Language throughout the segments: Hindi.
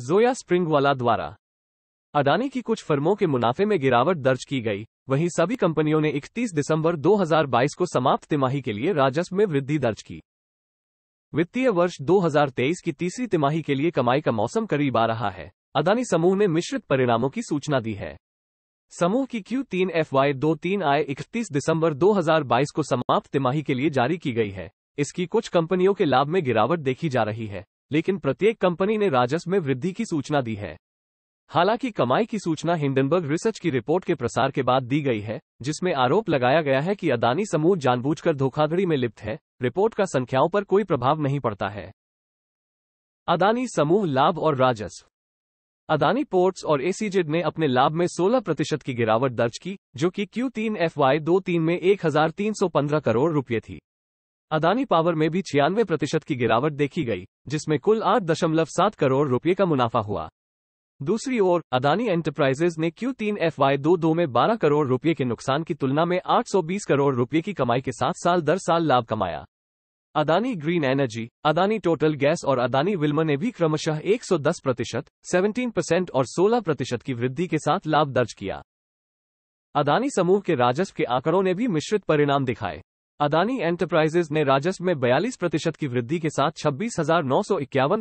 जोया स्प्रिंगवाला द्वारा अडानी की कुछ फर्मों के मुनाफे में गिरावट दर्ज की गई वहीं सभी कंपनियों ने 31 दिसंबर 2022 को समाप्त तिमाही के लिए राजस्व में वृद्धि दर्ज की वित्तीय वर्ष 2023 की तीसरी तिमाही के लिए कमाई का मौसम करीब आ रहा है अदानी समूह ने मिश्रित परिणामों की सूचना दी है समूह की क्यू तीन एफ वाई दो तीन आय इकतीस दिसंबर 2022 को समाप्त तिमाही के लिए जारी की गई है इसकी कुछ कंपनियों के लाभ में गिरावट देखी जा रही है लेकिन प्रत्येक कंपनी ने राजस्व में वृद्धि की सूचना दी है हालांकि कमाई की सूचना हिंडनबर्ग रिसर्च की रिपोर्ट के प्रसार के बाद दी गई है जिसमें आरोप लगाया गया है कि अदानी समूह जानबूझकर धोखाधड़ी में लिप्त है रिपोर्ट का संख्याओं पर कोई प्रभाव नहीं पड़ता है अदानी समूह लाभ और राजस्व अदानी पोर्ट्स और एसीजेड ने अपने लाभ में 16 प्रतिशत की गिरावट दर्ज की जो कि क्यू दो तीन में एक करोड़ रुपये थी अदानी पावर में भी छियानवे प्रतिशत की गिरावट देखी गई जिसमें कुल आठ दशमलव सात करोड़ रुपये का मुनाफा हुआ दूसरी ओर अदानी एंटरप्राइजेज ने क्यू तीन एफ वाई दो दो में बारह करोड़ रुपये के नुकसान की तुलना में आठ सौ बीस करोड़ रुपये की कमाई के साथ साल दर साल लाभ कमाया Adani green energy Adani total gas और अदानी विल्मा ने भी क्रमशः 110 प्रतिशत सेवनटीन परसेंट और 16 प्रतिशत की वृद्धि के साथ लाभ दर्ज किया अदानी समूह के राजस्व के आंकड़ों ने भी मिश्रित परिणाम दिखाए अदानी एंटरप्राइजेज ने राजस्व में 42 प्रतिशत की वृद्धि के साथ छब्बीस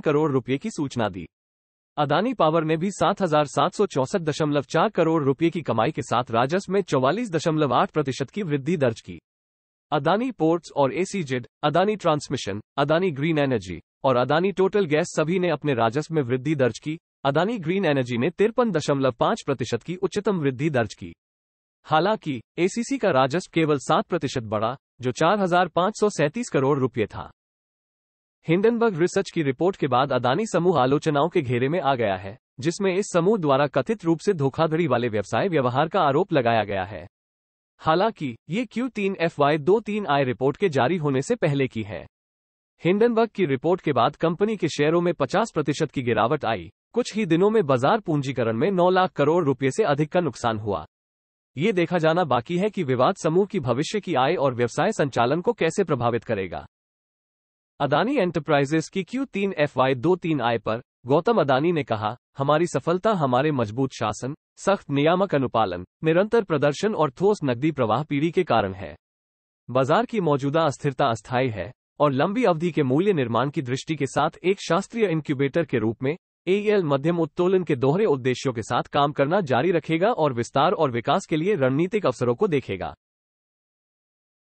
करोड़ रुपये की सूचना दी अदानी पावर ने भी सात करोड़ रुपये की कमाई के साथ राजस्व में आठ प्रतिशत की वृद्धि दर्ज की अदानी पोर्ट्स और SEZ, Adani transmission Adani green energy और अदानी टोटल गैस सभी ने अपने राजस्व में वृद्धि दर्ज की अदानी ग्रीन एनर्जी ने तिरपन दशमलव पांच प्रतिशत की उच्चतम वृद्धि दर्ज की हालांकि एसीसी का राजस्व केवल सात प्रतिशत बढ़ा जो चार करोड़ रुपये था हिंडनबर्ग रिसर्च की रिपोर्ट के बाद अदानी समूह आलोचनाओं के घेरे में आ गया है जिसमें इस समूह द्वारा कथित रूप से धोखाधड़ी वाले व्यवसाय व्यवहार का आरोप लगाया गया है हालांकि ये क्यू तीन एफ वाई दो तीन आई रिपोर्ट के जारी होने से पहले की है हिंडनबर्ग की रिपोर्ट के बाद कंपनी के शेयरों में 50 प्रतिशत की गिरावट आई कुछ ही दिनों में बाजार पूंजीकरण में 9 लाख करोड़ रुपये से अधिक का नुकसान हुआ ये देखा जाना बाकी है कि विवाद समूह की भविष्य की आय और व्यवसाय संचालन को कैसे प्रभावित करेगा अदानी एंटरप्राइजेस की क्यू तीन एफ वाई दो तीन आय पर गौतम अदानी ने कहा हमारी सफलता हमारे मजबूत शासन सख्त नियामक अनुपालन निरंतर प्रदर्शन और ठोस नकदी प्रवाह पीढ़ी के कारण है बाजार की मौजूदा अस्थिरता अस्थायी है और लंबी अवधि के मूल्य निर्माण की दृष्टि के साथ एक शास्त्रीय इंक्यूबेटर के रूप में एएल e मध्यम उत्तोलन के दोहरे उद्देश्यों के साथ काम करना जारी रखेगा और विस्तार और विकास के लिए रणनीतिक अवसरों को देखेगा